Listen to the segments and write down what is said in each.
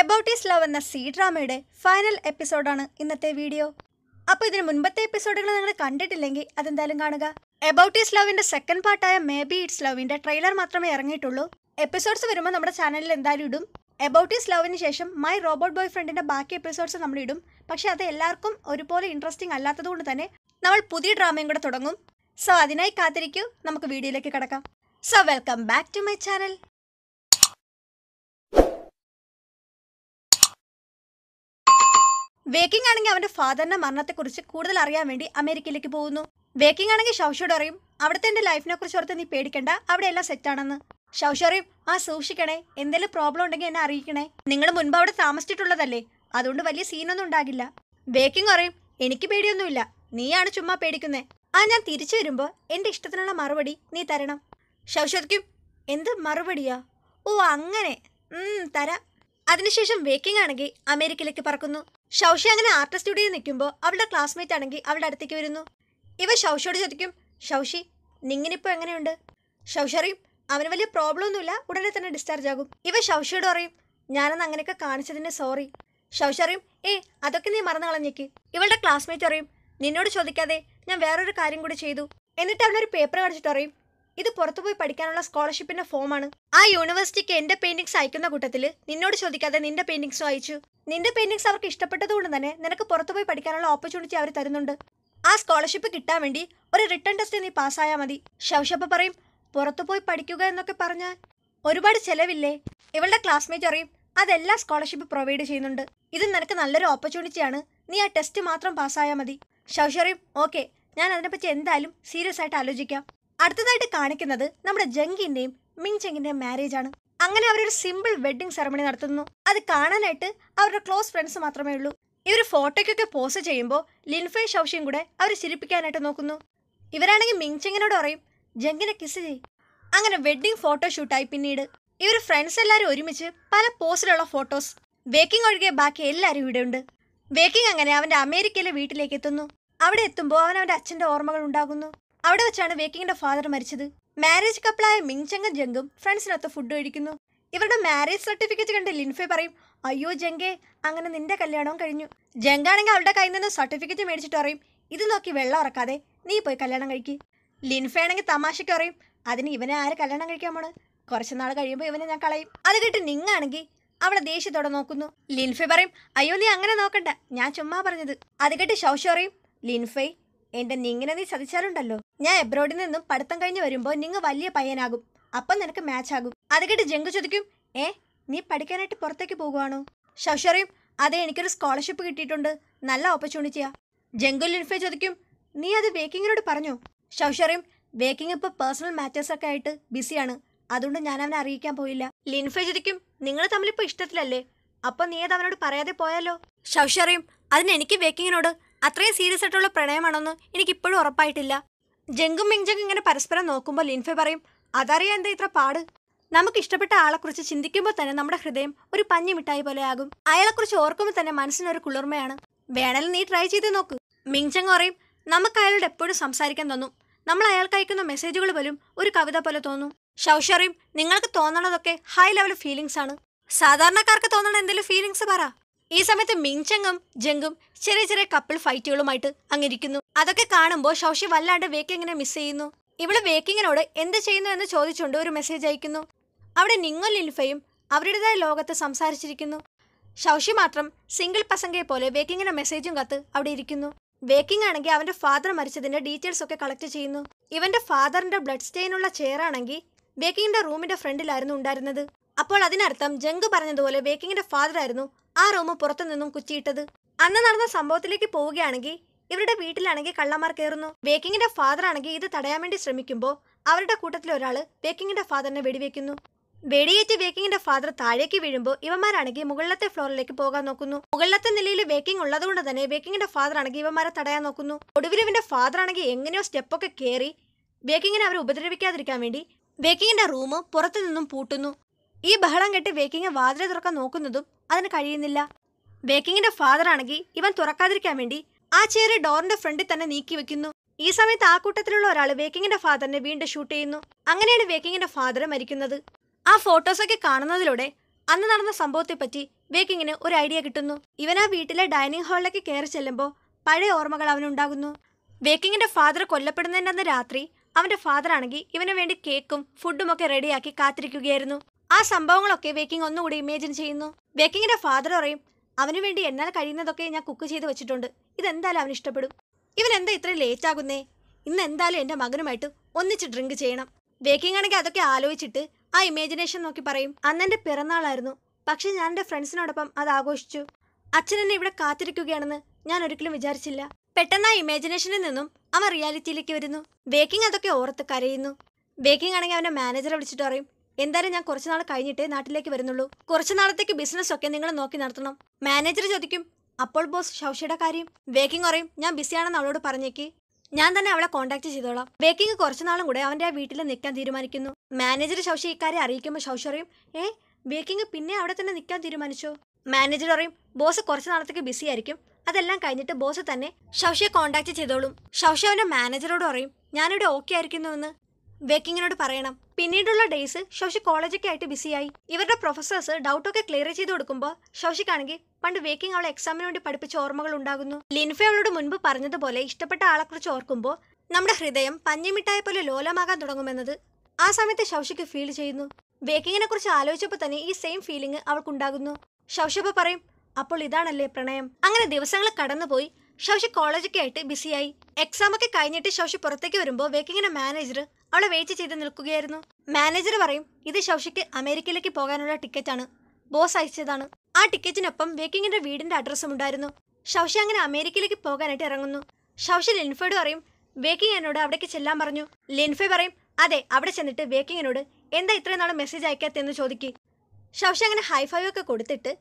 about is love എന്ന C ഡ്രാമയുടെ final എപ്പിസോഡാണ് ഇന്നത്തെ വീഡിയോ അപ്പോൾ ഇതിന് മുൻപത്തെ എപ്പിസോഡുകൾ നിങ്ങൾ കണ്ടിട്ടില്ലെങ്കിൽ അതെന്തായാലും കാണുക എബൌട്ട് ഈസ് ലവിന്റെ സെക്കൻഡ് പാർട്ടായ മേ ബി ഇറ്റ്സ് ലവിന്റെ ട്രെയിലർ മാത്രമേ ഇറങ്ങിയിട്ടുള്ളൂ എപ്പിസോഡ്സ് വരുമ്പോൾ നമ്മുടെ ചാനലിൽ എന്തായാലും ഇടും എബൌട്ട് ഈസ് ലവിന് ശേഷം മൈ റോബോട്ട് ബോയ് ഫ്രണ്ടിന്റെ ബാക്കി എപ്പിസോഡ്സ് നമ്മൾ ഇടും പക്ഷേ അത് എല്ലാവർക്കും ഒരുപോലെ ഇൻട്രസ്റ്റിംഗ് അല്ലാത്തതുകൊണ്ട് തന്നെ നമ്മൾ പുതിയ ഡ്രാമയും കൂടെ തുടങ്ങും സോ അതിനായി കാത്തിരിക്കൂ നമുക്ക് വീഡിയോയിലേക്ക് കിടക്കാം so welcome back to my channel വേക്കിംഗ് ആണെങ്കിൽ അവന്റെ ഫാദറിന്റെ മരണത്തെക്കുറിച്ച് കൂടുതൽ അറിയാൻ വേണ്ടി അമേരിക്കയിലേക്ക് പോകുന്നു വേക്കിംഗ് ആണെങ്കിൽ ഷൗഷോട് അറിയും അവിടുത്തെ എന്റെ ലൈഫിനെ കുറിച്ച് ഓർത്ത് നീ പേടിക്കണ്ട അവിടെ എല്ലാം സെറ്റാണെന്ന് ഷൗഷോറിയും ആ സൂക്ഷിക്കണേ എന്തെങ്കിലും പ്രോബ്ലം ഉണ്ടെങ്കിൽ എന്നെ അറിയിക്കണേ നിങ്ങൾ മുൻപ് അവിടെ താമസിച്ചിട്ടുള്ളതല്ലേ അതുകൊണ്ട് വലിയ സീനൊന്നും ഉണ്ടാകില്ല വേക്കിംഗ് അറിയും എനിക്ക് പേടിയൊന്നുമില്ല നീയാണ് ചുമ്മാ പേടിക്കുന്നേ ആ ഞാൻ തിരിച്ചു വരുമ്പോൾ എന്റെ ഇഷ്ടത്തിനുള്ള മറുപടി നീ തരണം ഷൗഷോദിക്കും എന്ത് മറുപടിയാ ഓ അങ്ങനെ തരാം അതിനുശേഷം വേക്കിംഗ് ആണെങ്കിൽ അമേരിക്കയിലേക്ക് പറക്കുന്നു ഷൗഷി അങ്ങനെ ആർട്ട് സ്റ്റുഡിയോയിൽ നിൽക്കുമ്പോൾ അവളുടെ ക്ലാസ്മേറ്റ് ആണെങ്കിൽ അവളുടെ അടുത്തേക്ക് വരുന്നു ഇവ ഷൗഷിയോട് ചോദിക്കും ഷൗഷി നിങ്ങനിപ്പോൾ എങ്ങനെയുണ്ട് അറിയും അവന് വലിയ പ്രോബ്ലം ഒന്നുമില്ല ഉടനെ തന്നെ ഡിസ്ചാർജ് ആകും ഇവ ഷൗഷിയോട് പറയും ഞാനന്ന് അങ്ങനെയൊക്കെ കാണിച്ചതിന് സോറി അറിയും ഏ അതൊക്കെ നീ മറന്നു കളഞ്ഞേക്ക് ഇവളുടെ ക്ലാസ്മേറ്റ് അറിയും നിന്നോട് ചോദിക്കാതെ ഞാൻ വേറൊരു കാര്യം കൂടി ചെയ്തു എന്നിട്ട് അവളൊരു പേപ്പർ കാണിച്ചിട്ട് അറിയും ഇത് പുറത്തുപോയി പഠിക്കാനുള്ള സ്കോളർഷിപ്പിന്റെ ഫോമാണ് ആ യൂണിവേഴ്സിറ്റിക്ക് എന്റെ പെയിന്റിങ്സ് അയക്കുന്ന കൂട്ടത്തിൽ നിന്നോട് ചോദിക്കാതെ നിന്റെ പെയിന്റിങ്സും അയച്ചു നിന്റെ പെയിന്റിങ്സ് അവർക്ക് ഇഷ്ടപ്പെട്ടതുകൊണ്ട് തന്നെ നിനക്ക് പുറത്തുപോയി പഠിക്കാനുള്ള ഓപ്പർച്യൂണിറ്റി അവർ തരുന്നുണ്ട് ആ സ്കോളർഷിപ്പ് കിട്ടാൻ വേണ്ടി ഒരു റിട്ടേൺ ടെസ്റ്റ് നീ പാസ്സായാൽ മതി ഷൗഷപ്പ പറയും പുറത്തുപോയി പഠിക്കുക എന്നൊക്കെ പറഞ്ഞാൽ ഒരുപാട് ചെലവില്ലേ ഇവളുടെ ക്ലാസ്മേറ്റ് അറിയും അതെല്ലാം സ്കോളർഷിപ്പ് പ്രൊവൈഡ് ചെയ്യുന്നുണ്ട് ഇത് നിനക്ക് നല്ലൊരു ഓപ്പർച്യൂണിറ്റിയാണ് നീ ആ ടെസ്റ്റ് മാത്രം പാസ്സായാൽ മതി ഷൗഷറിയും ഓക്കെ ഞാൻ അതിനെപ്പറ്റി എന്തായാലും സീരിയസ് ആയിട്ട് ആലോചിക്കാം അടുത്തതായിട്ട് കാണിക്കുന്നത് നമ്മുടെ ജങ്കിന്റെയും മിങ്ചെങ്ങിന്റെയും മാരേജ് ആണ് അങ്ങനെ അവരൊരു സിമ്പിൾ വെഡ്ഡിംഗ് സെറമണി നടത്തുന്നു അത് കാണാനായിട്ട് അവരുടെ ക്ലോസ് ഫ്രണ്ട്സ് മാത്രമേ ഉള്ളൂ ഇവർ ഫോട്ടോയ്ക്കൊക്കെ പോസ്റ്റ് ചെയ്യുമ്പോൾ ലിൻഫേ ഷൗഷിയും കൂടെ അവർ ചിരിപ്പിക്കാനായിട്ട് നോക്കുന്നു ഇവരാണെങ്കിൽ മിങ്ചെങ്ങിനോട് പറയും ജംഗിനെ കിസ് ചെയ്യും അങ്ങനെ വെഡ്ഡിംഗ് ഫോട്ടോ ഷൂട്ടായി പിന്നീട് ഇവർ ഫ്രണ്ട്സ് എല്ലാവരും ഒരുമിച്ച് പല പോസ്റ്റിലുള്ള ഫോട്ടോസ് വേക്കിംഗ് ഒഴികെ ബാക്കി എല്ലാവരും ഇവിടെ ഉണ്ട് വേക്കിംഗ് അങ്ങനെ അവൻ്റെ അമേരിക്കയിലെ വീട്ടിലേക്ക് എത്തുന്നു അവിടെ എത്തുമ്പോൾ അവൻ അവൻ്റെ അച്ഛൻ്റെ ഓർമ്മകൾ ഉണ്ടാകുന്നു അവിടെ വെച്ചാണ് വേക്കിങ്ങിന്റെ ഫാദർ മരിച്ചത് മാരേജ് കപ്പിളായ മിങ്ചങ്ങും ജങ്കും ഫ്രണ്ട്സിനൊത്ത് ഫുഡ് കഴിക്കുന്നു ഇവരുടെ മാരേജ് സർട്ടിഫിക്കറ്റ് കണ്ട് ലിൻഫെ പറയും അയ്യോ ജങ്കേ അങ്ങനെ നിന്റെ കല്യാണവും കഴിഞ്ഞു ജങ്കാണെങ്കിൽ അവളുടെ കയ്യിൽ നിന്ന് സർട്ടിഫിക്കറ്റ് മേടിച്ചിട്ട് പറയും ഇത് നോക്കി വെള്ളം ഇറക്കാതെ നീ പോയി കല്യാണം കഴിക്കി ലിൻഫയാണെങ്കിൽ തമാശയ്ക്ക് പറയും അതിന് ഇവനെ ആര് കല്യാണം കഴിക്കാൻ പോണ് കുറച്ച് നാൾ കഴിയുമ്പോൾ ഇവനെ ഞാൻ കളയും അത് കേട്ട് നിങ്ങാണെങ്കിൽ അവളെ ദേഷ്യത്തോടെ നോക്കുന്നു ലിൻഫെ പറയും അയ്യോ നീ അങ്ങനെ നോക്കണ്ട ഞാൻ ചുമ്മാ പറഞ്ഞത് അത് കേട്ട് ശൗശ പറയും ലിൻഫൈ എന്റെ നിങ്ങനെ നീ ചതിച്ചാലുണ്ടല്ലോ ഞാൻ എബ്രോഡിൽ നിന്നും പഠിത്തം കഴിഞ്ഞ് വരുമ്പോൾ നിങ്ങ വലിയ പയ്യനാകും അപ്പം നിനക്ക് മാച്ച് ആകും അത് കേട്ട് ജങ്കു ചോദിക്കും ഏ നീ പഠിക്കാനായിട്ട് പുറത്തേക്ക് പോകുവാണോ ശൗഷറിയും അതെ എനിക്കൊരു സ്കോളർഷിപ്പ് കിട്ടിയിട്ടുണ്ട് നല്ല ഓപ്പർച്യൂണിറ്റിയാ ജങ്കു ലിൻഫെ ചോദിക്കും നീ അത് വേക്കിങ്ങിനോട് പറഞ്ഞു ശൗഷറിയും വേക്കിംഗ് ഇപ്പൊ പേഴ്സണൽ മാറ്റേഴ്സൊക്കെ ആയിട്ട് ബിസിയാണ് അതുകൊണ്ട് ഞാൻ അവനെ അറിയിക്കാൻ പോയില്ല ലിൻഫെ ചോദിക്കും നിങ്ങൾ ഇപ്പൊ ഇഷ്ടത്തിലല്ലേ അപ്പൊ നീ അത് അവനോട് പറയാതെ പോയാലോ ശൗഷറിയും അതിന് എനിക്ക് വേക്കിങ്ങിനോട് അത്രയും സീരിയസ് ആയിട്ടുള്ള പ്രണയമാണെന്ന് എനിക്കിപ്പോഴും ഉറപ്പായിട്ടില്ല ജങ്കും മിങ്ജങ് ഇങ്ങനെ പരസ്പരം നോക്കുമ്പോൾ ലിൻഫെ പറയും അതറിയാൻ എന്താ ഇത്ര പാട് നമുക്ക് ഇഷ്ടപ്പെട്ട ആളെക്കുറിച്ച് ചിന്തിക്കുമ്പോൾ തന്നെ നമ്മുടെ ഹൃദയം ഒരു പഞ്ഞി മിഠായി പോലെയാകും അയാളെക്കുറിച്ച് ഓർക്കുമ്പോൾ തന്നെ മനസ്സിനൊരു കുളിർമയാണ് വേണൽ നീ ട്രൈ ചെയ്ത് നോക്ക് മിങ്ചങ് പറയും നമുക്ക് അയാളോട് എപ്പോഴും സംസാരിക്കാൻ തോന്നും നമ്മൾ അയാൾക്ക് അയക്കുന്ന മെസ്സേജുകൾ പോലും ഒരു കവിത പോലെ തോന്നും ഷൗഷറിയും നിങ്ങൾക്ക് തോന്നണതൊക്കെ ഹൈ ലെവൽ ഫീലിങ്സ് ആണ് സാധാരണക്കാർക്ക് തോന്നണ എന്തെങ്കിലും ഫീലിങ്സ് പറ ഈ സമയത്ത് മിഞ്ചങ്ങും ജങ്കും ചെറിയ ചെറിയ കപ്പിൾ ഫൈറ്റുകളുമായിട്ട് അങ്ങിരിക്കുന്നു അതൊക്കെ കാണുമ്പോൾ ശൗഷി വല്ലാണ്ട് വേക്ക് എങ്ങനെ മിസ് ചെയ്യുന്നു ഇവള് വേക്കിങ്ങിനോട് എന്ത് ചെയ്യുന്നു എന്ന് ചോദിച്ചുകൊണ്ട് ഒരു മെസ്സേജ് അയക്കുന്നു അവിടെ നിങ്ങും ലിൻഫയും അവരുടേതായ ലോകത്ത് സംസാരിച്ചിരിക്കുന്നു ശൗഷി മാത്രം സിംഗിൾ പസങ്കയെ പോലെ വേക്കിങ്ങിന്റെ മെസ്സേജും കത്ത് അവിടെ ഇരിക്കുന്നു വേക്കിംഗ് ആണെങ്കിൽ അവന്റെ ഫാദർ മരിച്ചതിന്റെ ഡീറ്റെയിൽസ് ഒക്കെ കളക്ട് ചെയ്യുന്നു ഇവന്റെ ഫാദറിന്റെ ബ്ലഡ് സ്റ്റെയിനുള്ള ചെയറാണെങ്കിൽ വേക്കിങ്ങിന്റെ റൂമിന്റെ ഫ്രണ്ടിലായിരുന്നു ഉണ്ടായിരുന്നത് അപ്പോൾ അതിനർത്ഥം ജങ്ക് പറഞ്ഞതുപോലെ ബേക്കിങ്ങിന്റെ ഫാദർ ആയിരുന്നു ആ റൂം പുറത്തു നിന്നും കുച്ചിയിട്ടത് അന്ന് നടന്ന സംഭവത്തിലേക്ക് പോവുകയാണെങ്കിൽ ഇവരുടെ വീട്ടിലാണെങ്കിൽ കള്ളന്മാർ കയറുന്നു ബേക്കിങ്ങിന്റെ ഫാദർ ആണെങ്കിൽ ഇത് തടയാൻ വേണ്ടി ശ്രമിക്കുമ്പോൾ അവരുടെ കൂട്ടത്തിൽ ഒരാൾ ബേക്കിങ്ങിന്റെ ഫാദറിനെ വെടിവെക്കുന്നു വെടിയേറ്റ് ബേക്കിങ്ങിന്റെ ഫാദർ താഴേക്ക് വീഴുമ്പോൾ ഇവന്മാരാണെങ്കിൽ മുകളിലത്തെ ഫ്ലോറിലേക്ക് പോകാൻ നോക്കുന്നു മുകളിലത്തെ നിലയിൽ ബേക്കിംഗ് ഉള്ളതുകൊണ്ട് തന്നെ ബേക്കിങ്ങിന്റെ ഫാദർ ആണെങ്കിൽ ഇവന്മാരെ തടയാൻ നോക്കുന്നു ഒടുവിൽ ഇവന്റെ ഫാദർ ആണെങ്കിൽ എങ്ങനെയോ സ്റ്റെപ്പൊക്കെ കയറി ബേക്കിങ്ങിനെ അവരെ ഉപദ്രവിക്കാതിരിക്കാൻ വേണ്ടി ബേക്കിങ്ങിന്റെ റൂം പുറത്തു നിന്നും പൂട്ടുന്നു ഈ ബഹളം കെട്ട് വേക്കിങ് വാതിലെ തുറക്കാൻ നോക്കുന്നതും അതിന് കഴിയുന്നില്ല വേക്കിങ്ങിന്റെ ഫാദർ ആണെങ്കിൽ ഇവൻ തുറക്കാതിരിക്കാൻ വേണ്ടി ആ ചെയർ ഡോറിന്റെ ഫ്രണ്ടിൽ തന്നെ നീക്കി വെക്കുന്നു ഈ സമയത്ത് ആ കൂട്ടത്തിലുള്ള ഒരാൾ വേക്കിങ്ങിന്റെ ഫാദറിനെ വീണ്ടും ഷൂട്ട് ചെയ്യുന്നു അങ്ങനെയാണ് വേക്കിങ്ങിന്റെ ഫാദർ മരിക്കുന്നത് ആ ഫോട്ടോസൊക്കെ കാണുന്നതിലൂടെ അന്ന് നടന്ന സംഭവത്തെപ്പറ്റി വേക്കിങ്ങിന് ഒരു ഐഡിയ കിട്ടുന്നു ഇവൻ ആ വീട്ടിലെ ഡൈനിങ് ഹാളിലേക്ക് കയറി ചെല്ലുമ്പോൾ പഴയ ഓർമ്മകൾ അവനുണ്ടാകുന്നു വേക്കിങ്ങിന്റെ ഫാദർ കൊല്ലപ്പെടുന്നതിൻ്റെ അന്ന് രാത്രി അവന്റെ ഫാദർ ആണെങ്കിൽ ഇവന് വേണ്ടി കേക്കും ഫുഡും ഒക്കെ റെഡിയാക്കി കാത്തിരിക്കുകയായിരുന്നു ആ സംഭവങ്ങളൊക്കെ വേക്കിംഗ് ഒന്നുകൂടി ഇമേജിൻ ചെയ്യുന്നു വേക്കിങ്ങിന്റെ ഫാദർ പറയും അവന് വേണ്ടി എന്നാൽ കഴിയുന്നതൊക്കെ ഞാൻ കുക്ക് ചെയ്ത് വെച്ചിട്ടുണ്ട് ഇതെന്തായാലും അവന് ഇഷ്ടപ്പെടും ഇവൻ എന്താ ഇത്രയും ലേറ്റ് ആകുന്നേ ഇന്ന് എന്തായാലും എൻ്റെ മകനുമായിട്ട് ഒന്നിച്ച് ഡ്രിങ്ക് ചെയ്യണം വേക്കിംഗ് ആണെങ്കിൽ അതൊക്കെ ആലോചിച്ചിട്ട് ആ ഇമേജിനേഷൻ നോക്കി പറയും അന്നെൻ്റെ പിറന്നാളായിരുന്നു പക്ഷേ ഞാൻ എന്റെ ഫ്രണ്ട്സിനോടൊപ്പം അത് ആഘോഷിച്ചു അച്ഛൻ എന്നെ ഇവിടെ കാത്തിരിക്കുകയാണെന്ന് ഞാൻ ഒരിക്കലും വിചാരിച്ചില്ല പെട്ടെന്ന് ആ ഇമാജിനേഷനിൽ നിന്നും അവൻ റിയാലിറ്റിയിലേക്ക് വരുന്നു ബേക്കിംഗ് അതൊക്കെ ഓർത്ത് കരയുന്നു ബേക്കിംഗ് ആണെങ്കിൽ അവന്റെ മാനേജറെ വിളിച്ചിട്ട് പറയും എന്തായാലും ഞാൻ കുറച്ചുനാൾ നാൾ കഴിഞ്ഞിട്ടേ നാട്ടിലേക്ക് വരുന്നുള്ളൂ കുറച്ച് നാളത്തേക്ക് ബിസിനസ് ഒക്കെ നിങ്ങൾ നോക്കി നടത്തണം മാനേജർ ചോദിക്കും അപ്പോൾ ബോസ് ഷൗഷയുടെ കാര്യം ബേക്കിംഗ് കുറയും ഞാൻ ബിസിയാണെന്ന് അവളോട് പറഞ്ഞേക്ക് ഞാൻ തന്നെ അവളെ കോൺടാക്ട് ചെയ്തോളാം ബേക്കിംഗ് കുറച്ച് നാളും കൂടെ അവൻ്റെ ആ വീട്ടിൽ നിൽക്കാൻ തീരുമാനിക്കുന്നു മാനേജർ ഷൗഷി ഇക്കാര്യം അറിയിക്കുമ്പോൾ ഷൗഷി പറയും ഏ ബേക്കിംഗ് പിന്നെ അവിടെ തന്നെ നിൽക്കാൻ തീരുമാനിച്ചോ മാനേജർ പറയും ബോസ് കുറച്ച് നാളത്തേക്ക് ബിസി ആയിരിക്കും അതെല്ലാം കഴിഞ്ഞിട്ട് ബോസ് തന്നെ ഷൗഷയെ കോൺടാക്ട് ചെയ്തോളും ഷൗഷ അവൻ്റെ മാനേജറോട് പറയും ഞാനിവിടെ ഓക്കെ ആയിരിക്കുന്നു എന്ന് ബേക്കിങ്ങിനോട് പറയണം പിന്നീടുള്ള ഡേയ്സ് ശൗശി കോളേജൊക്കെ ആയിട്ട് ബിസിയായി ഇവരുടെ പ്രൊഫസേഴ്സ് ഡൗട്ടൊക്കെ ക്ലിയർ ചെയ്ത് കൊടുക്കുമ്പോൾ ശൗശിക്കാണെങ്കിൽ പണ്ട് വേക്കിംഗ് അവളെ എക്സാമിന് വേണ്ടി പഠിപ്പിച്ച ഓർമ്മകൾ ഉണ്ടാകുന്നു ലിൻഫെ അവളോട് മുൻപ് പറഞ്ഞതുപോലെ ഇഷ്ടപ്പെട്ട ആളെക്കുറിച്ച് ഓർക്കുമ്പോൾ നമ്മുടെ ഹൃദയം പഞ്ഞിമിട്ടായ പോലെ ലോലമാകാൻ തുടങ്ങുമെന്നത് ആ സമയത്ത് ശൗശിക്ക് ഫീൽ ചെയ്യുന്നു വേക്കിങ്ങിനെ കുറിച്ച് ആലോചിച്ചപ്പോൾ തന്നെ ഈ സെയിം ഫീലിംഗ് അവൾക്കുണ്ടാകുന്നു ശൗശപ്പ പറയും അപ്പോൾ ഇതാണല്ലേ പ്രണയം അങ്ങനെ ദിവസങ്ങൾ കടന്നുപോയി ഷൗഷി കോളേജൊക്കെ ആയിട്ട് ബിസിയായി എക്സാം ഒക്കെ കഴിഞ്ഞിട്ട് ഷൗഷി പുറത്തേക്ക് വരുമ്പോൾ വേക്കിങ്ങിന്റെ മാനേജർ അവളെ വെയിറ്റ് ചെയ്ത് നിൽക്കുകയായിരുന്നു മാനേജർ പറയും ഇത് ഷൗഷിക്ക് അമേരിക്കയിലേക്ക് പോകാനുള്ള ടിക്കറ്റാണ് ബോസ് അയച്ചതാണ് ആ ടിക്കറ്റിനൊപ്പം വേക്കിങ്ങിന്റെ വീടിന്റെ അഡ്രസ്സും ഉണ്ടായിരുന്നു ഷൗഷി അങ്ങനെ അമേരിക്കയിലേക്ക് പോകാനായിട്ട് ഇറങ്ങുന്നു ഷൗഷി ലിൻഫോയോട് പറയും വേക്കിംഗ് എന്നോട് അവിടേക്ക് ചെല്ലാൻ പറഞ്ഞു ലിൻഫെ പറയും അതെ അവിടെ ചെന്നിട്ട് വേക്കിങ്ങിനോട് എന്താ ഇത്രയും നാളെ മെസ്സേജ് അയക്കാത്തെന്ന് ചോദിക്കും ഷൗഷി അങ്ങനെ ഹൈഫൈവ് ഒക്കെ കൊടുത്തിട്ട്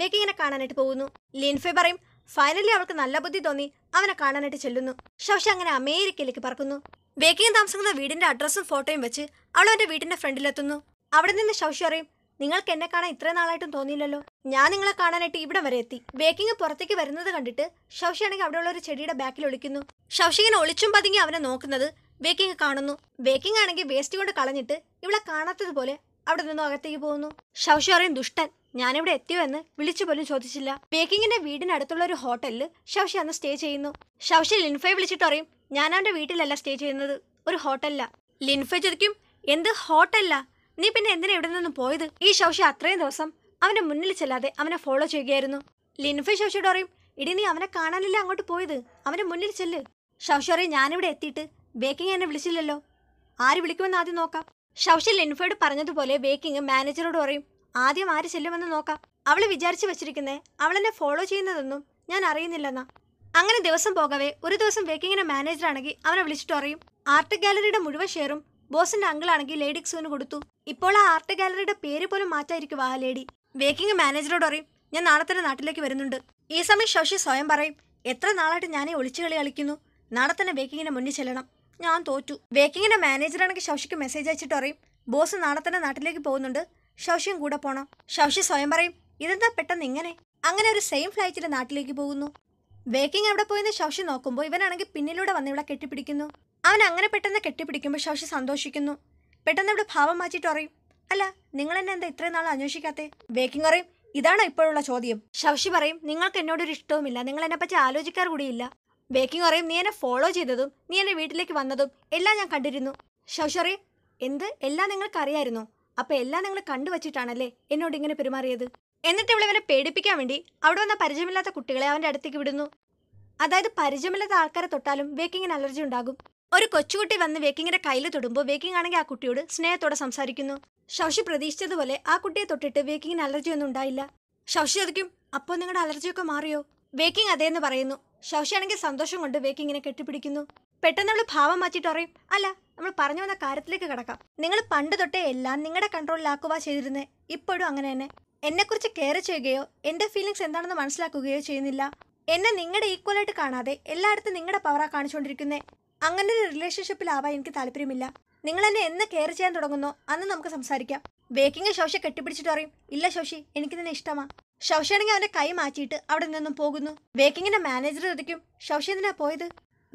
വേക്കിങ്ങിനെ കാണാനായിട്ട് പോകുന്നു ലിൻഫെ പറയും ഫൈനലി അവൾക്ക് നല്ല ബുദ്ധി തോന്നി അവനെ കാണാനായിട്ട് ചെല്ലുന്നു ശവശ അങ്ങനെ അമേരിക്കയിലേക്ക് പറക്കുന്നു ബേക്കിയും താമസിക്കുന്ന വീടിന്റെ അഡ്രസ്സും ഫോട്ടോയും വെച്ച് അവൾ അവന്റെ വീടിന്റെ ഫ്രണ്ടിലെത്തുന്നു അവിടെ നിന്ന് ശൗശി അറിയും നിങ്ങൾക്ക് എന്നെ കാണാൻ ഇത്രയും നാളായിട്ടും തോന്നിയില്ലല്ലോ ഞാൻ നിങ്ങളെ കാണാനായിട്ട് ഇവിടെ വരെ എത്തി ബേക്കിംഗ് പുറത്തേക്ക് വരുന്നത് കണ്ടിട്ട് ആണെങ്കിൽ അവിടെയുള്ള ഒരു ചെടിയുടെ ബാക്കിൽ ഒളിക്കുന്നു ഇങ്ങനെ ഒളിച്ചും പതുങ്ങി അവനെ നോക്കുന്നത് ബേക്കിംഗ് കാണുന്നു ബേക്കിംഗ് ആണെങ്കിൽ വേസ്റ്റ് കൊണ്ട് കളഞ്ഞിട്ട് ഇവളെ കാണാത്തതുപോലെ അവിടെ നിന്നും അകത്തേക്ക് പോകുന്നു ശൗഷി അറിയും ദുഷ്ടൻ ഞാനിവിടെ എത്തിയോ എന്ന് വിളിച്ചു പോലും ചോദിച്ചില്ല ബേക്കിങ്ങിന്റെ വീടിനടുത്തുള്ള ഒരു ഹോട്ടലിൽ ഷവ്ഷി അന്ന് സ്റ്റേ ചെയ്യുന്നു ഷവ്ഷി ലിൻഫയെ വിളിച്ചിട്ട് പറയും ഞാൻ അവന്റെ വീട്ടിലല്ല സ്റ്റേ ചെയ്യുന്നത് ഒരു ഹോട്ടലില ലിൻഫ ചോദിക്കും എന്ത് ഹോട്ടലില നീ പിന്നെ എന്തിനാ ഇവിടെ നിന്ന് പോയത് ഈ ഷവ്ഷി അത്രയും ദിവസം അവന്റെ മുന്നിൽ ചെല്ലാതെ അവനെ ഫോളോ ചെയ്യുകയായിരുന്നു ലിൻഫ ഷവ്ഷിയോട് പറയും ഇടി നീ അവനെ കാണാനില്ല അങ്ങോട്ട് പോയത് അവന്റെ മുന്നിൽ ചെല്ല് ഷവ്ഷി പറയും ഞാനിവിടെ എത്തിയിട്ട് ബേക്കിംഗ് എന്നെ വിളിച്ചില്ലല്ലോ ആര് വിളിക്കുമെന്ന് ആദ്യം നോക്കാം ഷവ്ഷി ലിൻഫയോട് പറഞ്ഞതുപോലെ ബേക്കിംഗ് മാനേജറോട് പറയും ആദ്യം ആര് ചെല്ലുമെന്ന് നോക്കാം അവൾ വിചാരിച്ചു വെച്ചിരിക്കുന്നേ അവളെന്നെ ഫോളോ ചെയ്യുന്നതൊന്നും ഞാൻ അറിയുന്നില്ലെന്നാ അങ്ങനെ ദിവസം പോകവേ ഒരു ദിവസം മാനേജർ മാനേജറാണെങ്കിൽ അവനെ വിളിച്ചിട്ട് അറിയും ആർട്ട് ഗാലറിയുടെ മുഴുവൻ ഷെയറും ബോസിന്റെ അങ്കിളാണെങ്കിൽ ലേഡി ക്സൂന് കൊടുത്തു ഇപ്പോൾ ആ ആർട്ട് ഗാലറിയുടെ പേര് പോലും മാറ്റായിരിക്കും ആ ലേഡി വേക്കിംഗ് മാനേജറോട് അറിയും ഞാൻ നാളെ തന്നെ നാട്ടിലേക്ക് വരുന്നുണ്ട് ഈ സമയം ശശി സ്വയം പറയും എത്ര നാളായിട്ട് ഞാനേ ഒളിച്ചു കളി കളിക്കുന്നു നാളെ തന്നെ വേക്കിങ്ങിന് മുന്നിൽ ചെല്ലണം ഞാൻ തോറ്റു വേക്കിങ്ങിന്റെ മാനേജറാണെങ്കിൽ ശശിക്ക് മെസ്സേജ് അയച്ചിട്ട് അറിയും ബോസ് നാളെ തന്നെ നാട്ടിലേക്ക് പോകുന്നുണ്ട് ശൗശ്യം കൂടെ പോണം ഷൗഷി സ്വയം പറയും ഇതെന്താ പെട്ടെന്ന് ഇങ്ങനെ അങ്ങനെ ഒരു സെയിം ഫ്ലൈറ്റിൽ നാട്ടിലേക്ക് പോകുന്നു വേക്കിംഗ് അവിടെ പോയെന്ന് ഷൗഷി നോക്കുമ്പോൾ ഇവനാണെങ്കിൽ പിന്നിലൂടെ വന്ന് ഇവിടെ കെട്ടിപ്പിടിക്കുന്നു അവൻ അങ്ങനെ പെട്ടെന്ന് കെട്ടിപ്പിടിക്കുമ്പോൾ ഷൗഷി സന്തോഷിക്കുന്നു പെട്ടെന്ന് ഇവിടെ ഭാവം മാറ്റിയിട്ട് പറയും അല്ല നിങ്ങൾ എന്നെ എന്താ ഇത്രയും നാൾ അന്വേഷിക്കാത്തേ വേക്കിംഗ് പറയും ഇതാണ് ഇപ്പോഴുള്ള ചോദ്യം ഷൗഷി പറയും നിങ്ങൾക്ക് എന്നോടൊരു ഇഷ്ടവുമില്ല നിങ്ങൾ എന്നെപ്പറ്റി ആലോചിക്കാറ് കൂടിയില്ല ബേക്കിംഗ് പറയും നീ എന്നെ ഫോളോ ചെയ്തതും നീ എന്നെ വീട്ടിലേക്ക് വന്നതും എല്ലാം ഞാൻ കണ്ടിരുന്നു അറിയും എന്ത് എല്ലാം നിങ്ങൾക്കറിയായിരുന്നു അപ്പൊ എല്ലാം നിങ്ങൾ കണ്ടുവച്ചിട്ടാണല്ലേ എന്നോട് ഇങ്ങനെ പെരുമാറിയത് എന്നിട്ട് അവനെ പേടിപ്പിക്കാൻ വേണ്ടി അവിടെ വന്ന പരിചയമില്ലാത്ത കുട്ടികളെ അവന്റെ അടുത്തേക്ക് വിടുന്നു അതായത് പരിചയമില്ലാത്ത ആൾക്കാരെ തൊട്ടാലും വേക്കിങ്ങിന് അലർജി ഉണ്ടാകും ഒരു കൊച്ചുകുട്ടി വന്ന് വേക്കിങ്ങിന്റെ കയ്യിൽ തൊടുമ്പോൾ വേക്കിംഗ് ആണെങ്കിൽ ആ കുട്ടിയോട് സ്നേഹത്തോടെ സംസാരിക്കുന്നു ശൗഷി പ്രതീക്ഷിച്ചതുപോലെ ആ കുട്ടിയെ തൊട്ടിട്ട് വേക്കിങ്ങിന് അലർജി ഒന്നും ഉണ്ടായില്ല ശൗഷി ചോദിക്കും അപ്പോൾ നിങ്ങളുടെ അലർജിയൊക്കെ മാറിയോ വേക്കിംഗ് അതേന്ന് പറയുന്നു ശൗഷി ആണെങ്കിൽ സന്തോഷം കൊണ്ട് വേക്കിങ്ങിനെ കെട്ടിപ്പിടിക്കുന്നു പെട്ടെന്ന് നമ്മൾ ഭാവം മാറ്റിയിട്ട് പറയും അല്ല നമ്മൾ പറഞ്ഞു വന്ന കാര്യത്തിലേക്ക് കിടക്കാം നിങ്ങൾ പണ്ട് തൊട്ടേ എല്ലാം നിങ്ങളുടെ കൺട്രോളിലാക്കുക ചെയ്തിരുന്നത് ഇപ്പോഴും അങ്ങനെ തന്നെ എന്നെക്കുറിച്ച് കെയർ ചെയ്യുകയോ എൻ്റെ ഫീലിങ്സ് എന്താണെന്ന് മനസ്സിലാക്കുകയോ ചെയ്യുന്നില്ല എന്നെ നിങ്ങളുടെ ഈക്വലായിട്ട് കാണാതെ എല്ലായിടത്തും നിങ്ങളുടെ പവറാണ് കാണിച്ചുകൊണ്ടിരിക്കുന്നത് അങ്ങനെ ഒരു റിലേഷൻഷിപ്പിലാവാൻ എനിക്ക് താല്പര്യമില്ല നിങ്ങൾ എന്നെ എന്ന് കെയർ ചെയ്യാൻ തുടങ്ങുന്നോ അന്ന് നമുക്ക് സംസാരിക്കാം ബേക്കിംഗ് ശോശ കെട്ടിപ്പിടിച്ചിട്ട് പറയും ഇല്ല ശോശി എനിക്ക് നിന്നെ ഇഷ്ടമാ ശൗശാണെങ്കിൽ അവന്റെ കൈ മാറ്റിയിട്ട് അവിടെ നിന്നും പോകുന്നു ബേക്കിങ്ങിന്റെ മാനേജർ ചോദിക്കും ശൗശി എന്തിനാ പോയത്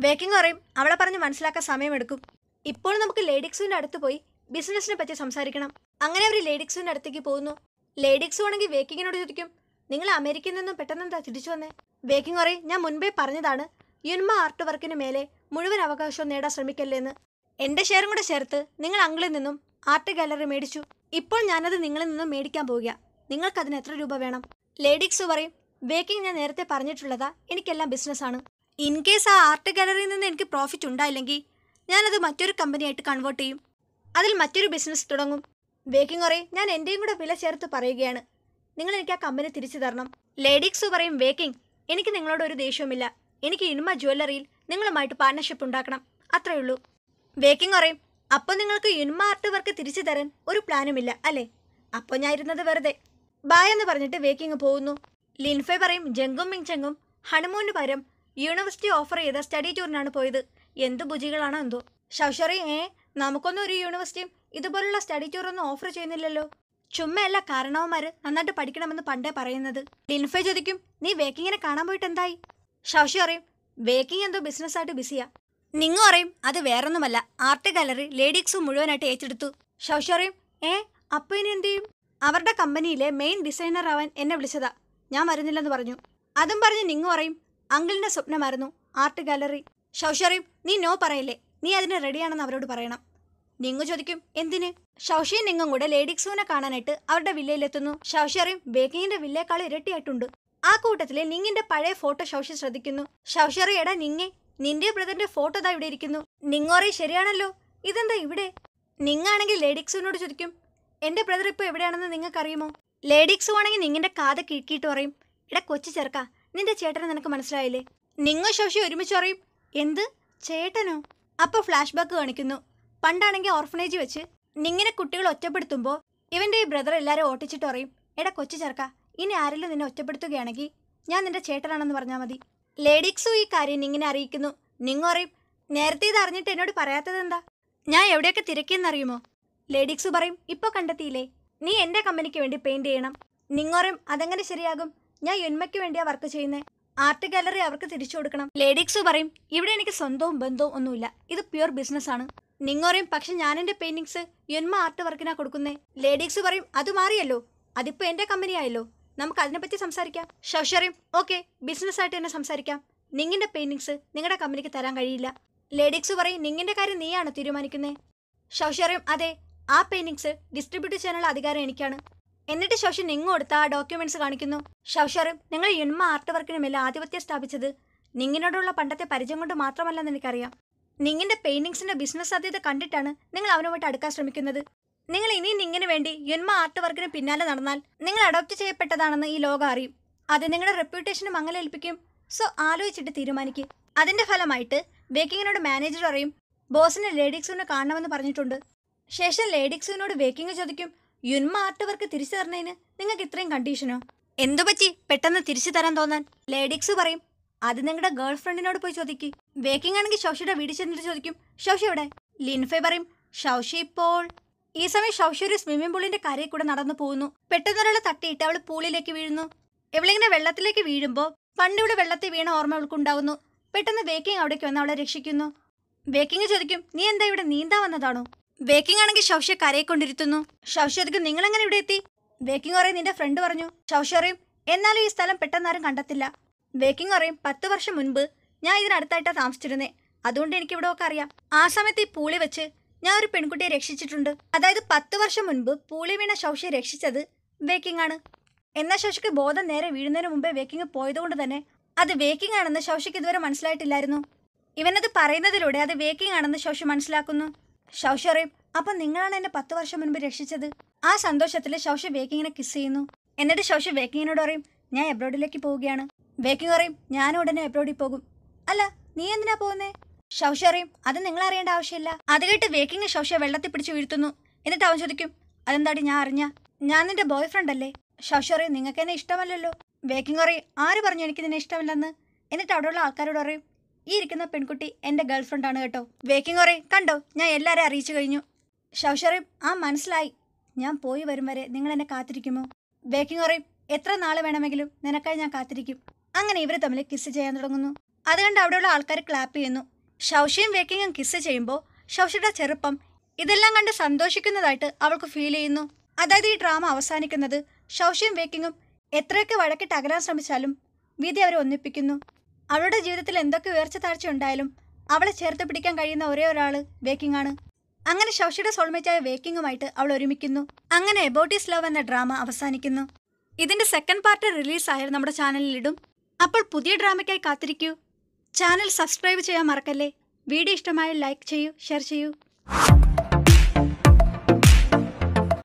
വേക്കിംഗ് പറയും അവളെ പറഞ്ഞ് മനസ്സിലാക്കാൻ സമയമെടുക്കും ഇപ്പോൾ നമുക്ക് ലേഡിക്സുവിൻ്റെ അടുത്ത് പോയി ബിസിനസ്സിനെ പറ്റി സംസാരിക്കണം അങ്ങനെ അവർ ലേഡിക്സുവിൻ്റെ അടുത്തേക്ക് പോകുന്നു ലേഡിക്സു ആണെങ്കിൽ വേക്കിങ്ങിനോട് ചോദിക്കും നിങ്ങൾ അമേരിക്കയിൽ നിന്നും പെട്ടെന്ന് എന്താ തിരിച്ചു വന്നേ വേക്കിംഗ് പറയും ഞാൻ മുൻപേ പറഞ്ഞതാണ് യുന്മ ആർട്ട് വർക്കിന് മേലെ മുഴുവൻ അവകാശവും നേടാൻ ശ്രമിക്കല്ലേന്ന് എൻ്റെ ഷെയറും കൂടെ ചേർത്ത് നിങ്ങൾ അങ്കിളിൽ നിന്നും ആർട്ട് ഗാലറി മേടിച്ചു ഇപ്പോൾ ഞാനത് നിങ്ങളിൽ നിന്നും മേടിക്കാൻ പോവുക നിങ്ങൾക്കതിന് എത്ര രൂപ വേണം ലേഡിക്സ് പറയും ബേക്കിംഗ് ഞാൻ നേരത്തെ പറഞ്ഞിട്ടുള്ളതാ എനിക്കെല്ലാം ബിസിനസ്സാണ് ഇൻ കേസ് ആ ആർട്ട് ഗാലറിയിൽ നിന്ന് എനിക്ക് പ്രോഫിറ്റ് ഉണ്ടായില്ലെങ്കിൽ ഞാനത് മറ്റൊരു കമ്പനിയായിട്ട് കൺവേർട്ട് ചെയ്യും അതിൽ മറ്റൊരു ബിസിനസ് തുടങ്ങും വേക്കിംഗ് ഒറേ ഞാൻ എൻ്റെയും കൂടെ വില ചേർത്ത് പറയുകയാണ് നിങ്ങൾ എനിക്ക് ആ കമ്പനി തിരിച്ചു തരണം ലേഡീസ് പറയും വേക്കിംഗ് എനിക്ക് നിങ്ങളോട് ഒരു ദേഷ്യവുമില്ല എനിക്ക് ഇനിമ ജ്വല്ലറിയിൽ നിങ്ങളുമായിട്ട് പാർട്ണർഷിപ്പ് ഉണ്ടാക്കണം അത്രയേ ഉള്ളൂ വേക്കിംഗ് ഒറേ അപ്പോൾ നിങ്ങൾക്ക് ഇനിമ ആർട്ട് വർക്ക് തിരിച്ചു തരാൻ ഒരു പ്ലാനുമില്ല അല്ലേ അപ്പോൾ ഞാൻ ഇരുന്നത് വെറുതെ ബായ് എന്ന് പറഞ്ഞിട്ട് വേക്കിംഗ് പോകുന്നു ലിൻഫെ പറയും ജെങ്കും മിങ് ചെങ്കും ഹണിമൂന് പകരം യൂണിവേഴ്സിറ്റി ഓഫർ ചെയ്ത സ്റ്റഡി ടൂറിനാണ് പോയത് എന്ത് ബുജികളാണോ എന്തോ ഷൗഷറി ഏ നമുക്കൊന്നും ഒരു യൂണിവേഴ്സിറ്റിയും ഇതുപോലുള്ള സ്റ്റഡി ടൂറൊന്നും ഓഫർ ചെയ്യുന്നില്ലല്ലോ ചുമ്മയല്ല കാരണവന്മാർ നന്നായിട്ട് പഠിക്കണമെന്ന് പണ്ടേ പറയുന്നത് ലിൻഫെ ചോദിക്കും നീ വേക്കിങ്ങിനെ കാണാൻ പോയിട്ട് എന്തായി ഷൗഷി പറയും വേക്കിംഗ് എന്തോ ബിസിനസ്സായിട്ട് ബിസിയാ നിങ്ങ പറയും അത് വേറൊന്നുമല്ല ആർട്ട് ഗാലറി ലേഡീസും മുഴുവനായിട്ട് ഏറ്റെടുത്തു ഷൗഷി പറയും ഏ അപ്പൊ ഇനി എന്ത് ചെയ്യും അവരുടെ കമ്പനിയിലെ മെയിൻ ഡിസൈനർ ആവാൻ എന്നെ വിളിച്ചതാ ഞാൻ വരുന്നില്ലെന്ന് പറഞ്ഞു അതും പറഞ്ഞ് നിങ്ങ പറയും അങ്കിളിന്റെ സ്വപ്നമായിരുന്നു ആർട്ട് ഗാലറി ഷൗഷറീം നീ നോ പറയില്ലേ നീ അതിന് റെഡിയാണെന്ന് അവരോട് പറയണം നിങ്ങു ചോദിക്കും എന്തിന് ഷൗഷിയും നിങ്ങും കൂടെ ലേഡിക്സുവിനെ കാണാനായിട്ട് അവരുടെ വില്ലയിലെത്തുന്നു ഷൗഷറീം ബേക്കിങ്ങിന്റെ വില്ലയേക്കാൾ ഇരട്ടിയായിട്ടുണ്ട് ആ കൂട്ടത്തിലെ നിങ്ങിന്റെ പഴയ ഫോട്ടോ ഷൗഷി ശ്രദ്ധിക്കുന്നു ഷൗഷറി എടാ നിങ്ങെ നിന്റെ ബ്രദറിന്റെ ഫോട്ടോ ദാ ഇവിടെ ഇരിക്കുന്നു നിങ്ങോറെ ശരിയാണല്ലോ ഇതെന്താ ഇവിടെ നിങ്ങാണെങ്കിൽ ലേഡിക്സുവിനോട് ചോദിക്കും എന്റെ ബ്രദർ ഇപ്പോൾ എവിടെയാണെന്ന് നിങ്ങൾക്കറിയുമോ ലേഡിക്സു ആണെങ്കിൽ നിങ്ങിന്റെ കാത കിഴക്കിയിട്ട് പറയും ഇട കൊച്ചു ചേർക്കാം നിന്റെ ചേട്ടനെ നിനക്ക് മനസ്സിലായില്ലേ നിങ്ങൾ ശശി അറിയും എന്ത് ചേട്ടനോ അപ്പോൾ ഫ്ലാഷ് ബാക്ക് കാണിക്കുന്നു പണ്ടാണെങ്കിൽ ഓർഫനേജ് വെച്ച് നിങ്ങനെ കുട്ടികൾ ഒറ്റപ്പെടുത്തുമ്പോൾ ഇവന്റെ ഈ ബ്രദർ എല്ലാരും ഓട്ടിച്ചിട്ട് അറിയും എടാ കൊച്ചു ചേർക്ക ഇനി ആരെല്ലാം നിന്നെ ഒറ്റപ്പെടുത്തുകയാണെങ്കിൽ ഞാൻ നിന്റെ ചേട്ടനാണെന്ന് പറഞ്ഞാൽ മതി ലേഡീസും ഈ കാര്യം ഇങ്ങനെ അറിയിക്കുന്നു നിങ്ങൾ അറിയും നേരത്തെ ഇത് അറിഞ്ഞിട്ട് എന്നോട് പറയാത്തത് എന്താ ഞാൻ എവിടെയൊക്കെ തിരക്കിയെന്നറിയുമോ ലേഡീസ് പറയും ഇപ്പോൾ കണ്ടെത്തിയില്ലേ നീ എന്റെ കമ്പനിക്ക് വേണ്ടി പെയിന്റ് ചെയ്യണം നിങ്ങോറും അതെങ്ങനെ ശരിയാകും ഞാൻ എന്മയ്ക്ക് വേണ്ടിയാ വർക്ക് ചെയ്യുന്നത് ആർട്ട് ഗാലറി അവർക്ക് തിരിച്ചു കൊടുക്കണം ലേഡീസ് പറയും ഇവിടെ എനിക്ക് സ്വന്തവും ബന്ധവും ഒന്നുമില്ല ഇത് പ്യുർ ബിസിനസ് ആണ് നിങ്ങോറയും പക്ഷെ ഞാൻ എൻ്റെ പെയിൻറ്റിങ്സ് യുന്മ ആർട്ട് വർക്കിനാ കൊടുക്കുന്നേ ലേഡീസ് പറയും അത് മാറിയല്ലോ അതിപ്പോൾ എൻ്റെ കമ്പനി ആയല്ലോ നമുക്ക് അതിനെപ്പറ്റി സംസാരിക്കാം ഷൗഷറിയും ഓക്കെ ബിസിനസ്സായിട്ട് തന്നെ സംസാരിക്കാം നിങ്ങളുടെ പെയിൻറ്റിങ്സ് നിങ്ങളുടെ കമ്പനിക്ക് തരാൻ കഴിയില്ല ലേഡീസ് പറയും നിങ്ങളുടെ കാര്യം നീയാണ് തീരുമാനിക്കുന്നത് ഷൗഷറിയും അതെ ആ പെയിൻറ്റിങ്സ് ഡിസ്ട്രിബ്യൂട്ട് ചെയ്യാനുള്ള അധികാരം എനിക്കാണ് എന്നിട്ട് ശൗഷൻ നിങ്ങോടുത്ത ആ ഡോക്യുമെന്റ്സ് കാണിക്കുന്നു ശൗഷറും നിങ്ങൾ യുണ്മ ആർട്ട് മേലെ ആധിപത്യം സ്ഥാപിച്ചത് നിങ്ങിനോടുള്ള പണ്ടത്തെ പരിചയം കൊണ്ട് മാത്രമല്ലെന്ന് എനിക്കറിയാം നിങ്ങിന്റെ പെയിന്റിങ്സിന്റെ ബിസിനസ് സാധ്യത കണ്ടിട്ടാണ് നിങ്ങൾ അവനുമായിട്ട് അടുക്കാൻ ശ്രമിക്കുന്നത് നിങ്ങൾ ഇനിയും നിങ്ങിന് വേണ്ടി യുന്മ ആർട്ട് വർക്കിന് പിന്നാലെ നടന്നാൽ നിങ്ങൾ അഡോപ്റ്റ് ചെയ്യപ്പെട്ടതാണെന്ന് ഈ ലോകം അറിയും അത് നിങ്ങളുടെ റെപ്യൂട്ടേഷന് മങ്ങലേൽപ്പിക്കും സോ ആലോചിച്ചിട്ട് തീരുമാനിക്കും അതിന്റെ ഫലമായിട്ട് ബേക്കിങ്ങിനോട് മാനേജർ അറിയും ബോസിനെ ലേഡിക്സൂനെ കാണണമെന്ന് പറഞ്ഞിട്ടുണ്ട് ശേഷം ലേഡിക്സൂനോട് ബേക്കിംഗ് ചോദിക്കും യുന്മ ആർട്ട് വർക്ക് തിരിച്ചു തരണേന് നിങ്ങൾക്ക് ഇത്രയും കണ്ടീഷനോ എന്തു പറ്റി പെട്ടെന്ന് തിരിച്ചു തരാൻ തോന്നാൻ ലേഡീസ് പറയും അത് നിങ്ങളുടെ ഗേൾ ഫ്രണ്ടിനോട് പോയി ചോദിക്ക് ബേക്കിംഗ് ആണെങ്കിൽ ഷൗഷിയുടെ വീട് ചെന്നിട്ട് ചോദിക്കും ഷൗഷി എവിടെ ലിൻഫെ പറയും ഷൗഷി ഇപ്പോൾ ഈ സമയം ഷൗഷി ഒരു സ്വിമ്മിംഗ് പൂളിന്റെ കരയിൽ കൂടെ നടന്നു പോകുന്നു പെട്ടെന്നൊരാൾ തട്ടിയിട്ട് അവൾ പൂളിലേക്ക് വീഴുന്നു ഇവളിങ്ങനെ വെള്ളത്തിലേക്ക് വീഴുമ്പോൾ പണ്ടിവിടെ വെള്ളത്തിൽ വീണ ഓർമ്മ അവൾക്കുണ്ടാവുന്നു പെട്ടെന്ന് ബേക്കിംഗ് അവിടേക്ക് വന്ന് അവളെ രക്ഷിക്കുന്നു ബേക്കിംഗ് ചോദിക്കും നീ എന്താ ഇവിടെ നീന്താൻ വന്നതാണോ ബേക്കിംഗ് ആണെങ്കിൽ ഷൗഷ്യ കരയെക്കൊണ്ടിരുത്തുന്നു ഷൗഷ്യതക്ക് നിങ്ങൾ എങ്ങനെ ഇവിടെ എത്തി ബേക്കിംഗ് ഓറയും നിന്റെ ഫ്രണ്ട് പറഞ്ഞു ഷൗഷ്യ അറിയും എന്നാലും ഈ സ്ഥലം പെട്ടെന്നാരും കണ്ടെത്തില്ല ബേക്കിംഗ് ഓറയും പത്ത് വർഷം മുൻപ് ഞാൻ ഇതിനടുത്തായിട്ടാണ് താമസിച്ചിരുന്നേ അതുകൊണ്ട് എനിക്ക് ഇവിടെ ഒക്കെ അറിയാം ആ സമയത്ത് ഈ പൂളി വെച്ച് ഞാൻ ഒരു പെൺകുട്ടിയെ രക്ഷിച്ചിട്ടുണ്ട് അതായത് പത്ത് വർഷം മുൻപ് പൂളി വീണ ഷൗഷ്യ രക്ഷിച്ചത് ബേക്കിംഗ് ആണ് എന്നാൽ ശൗശിക്ക് ബോധം നേരെ വീഴുന്നതിന് മുമ്പേ ബേക്കിംഗ് പോയതുകൊണ്ട് തന്നെ അത് വേക്കിംഗ് ആണെന്ന് ശൗശിക്ക് ഇതുവരെ മനസ്സിലായിട്ടില്ലായിരുന്നു ഇവനത് പറയുന്നതിലൂടെ അത് വേക്കിംഗ് ആണെന്ന് ശൗശി മനസ്സിലാക്കുന്നു ഷൗഷറേം അപ്പൊ നിങ്ങളാണ് എന്നെ പത്ത് വർഷം മുൻപ് രക്ഷിച്ചത് ആ സന്തോഷത്തിൽ ഷൗഷ വേക്കിങ്ങിനെ കിസ് ചെയ്യുന്നു എന്നിട്ട് ഷൗഷ വേക്കിങ്ങിനോട് പറയും ഞാൻ എബ്രോഡിലേക്ക് പോവുകയാണ് ബേക്കിംഗ് പറയും ഞാൻ ഉടനെ എബ്രോഡിൽ പോകും അല്ല നീ എന്തിനാ പോകുന്നേ ഷൗഷ അറിയും അത് നിങ്ങൾ അറിയേണ്ട ആവശ്യമില്ല അത് കേട്ട് വേക്കിങ് ഷൗഷ വെള്ളത്തിൽ പിടിച്ച് വീഴ്ത്തുന്നു എന്നിട്ട് അവൻ ചോദിക്കും അതെന്താടി ഞാൻ അറിഞ്ഞ ഞാൻ നിന്റെ ബോയ് ഫ്രണ്ട് അല്ലേ ഷൗഷ നിങ്ങൾക്ക് എന്നെ ഇഷ്ടമല്ലല്ലോ ബേക്കിംഗ് പറയും ആര് പറഞ്ഞു എനിക്ക് നിന്നെ ഇഷ്ടമില്ലെന്ന് എന്നിട്ട് അവിടെയുള്ള ആൾക്കാരോട് പറയും ഈ ഇരിക്കുന്ന പെൺകുട്ടി എൻ്റെ ഗേൾ ഫ്രണ്ടാണ് കേട്ടോ വേക്കിംഗ് ഓറെ കണ്ടോ ഞാൻ എല്ലാവരെയും അറിയിച്ചു കഴിഞ്ഞു ഷൗഷറീം ആ മനസ്സിലായി ഞാൻ പോയി വരും വരെ നിങ്ങൾ എന്നെ കാത്തിരിക്കുമോ വേക്കിംഗ് ഓറയും എത്ര നാൾ വേണമെങ്കിലും നിനക്കായി ഞാൻ കാത്തിരിക്കും അങ്ങനെ ഇവർ തമ്മിൽ കിസ് ചെയ്യാൻ തുടങ്ങുന്നു അതുകൊണ്ട് അവിടെയുള്ള ആൾക്കാർ ക്ലാപ്പ് ചെയ്യുന്നു ഷൗഷിയും വേക്കിങ്ങും കിസ് ചെയ്യുമ്പോൾ ഷൗഷിയുടെ ചെറുപ്പം ഇതെല്ലാം കണ്ട് സന്തോഷിക്കുന്നതായിട്ട് അവൾക്ക് ഫീൽ ചെയ്യുന്നു അതായത് ഈ ഡ്രാമ അവസാനിക്കുന്നത് ഷൗഷിയും വേക്കിങ്ങും എത്രയൊക്കെ വഴക്കിട്ട് അകലാൻ ശ്രമിച്ചാലും വിധി അവരെ ഒന്നിപ്പിക്കുന്നു അവളുടെ ജീവിതത്തിൽ എന്തൊക്കെ ഉയർച്ച താഴ്ച ഉണ്ടായാലും അവളെ ചേർത്ത് പിടിക്കാൻ കഴിയുന്ന ഒരേ ഒരാൾ വേക്കിംഗ് ആണ് അങ്ങനെ ശൗഷിയുടെ സോൾമേറ്റായ വേക്കിങ്ങുമായിട്ട് അവൾ ഒരുമിക്കുന്നു അങ്ങനെ എബോട്ടീസ് ലവ് എന്ന ഡ്രാമ അവസാനിക്കുന്നു ഇതിന്റെ സെക്കൻഡ് പാർട്ട് റിലീസായാൽ നമ്മുടെ ചാനലിൽ ഇടും അപ്പോൾ പുതിയ ഡ്രാമയ്ക്കായി കാത്തിരിക്കൂ ചാനൽ സബ്സ്ക്രൈബ് ചെയ്യാൻ മറക്കല്ലേ വീഡിയോ ഇഷ്ടമായാൽ ലൈക്ക് ചെയ്യൂ ഷെയർ ചെയ്യൂ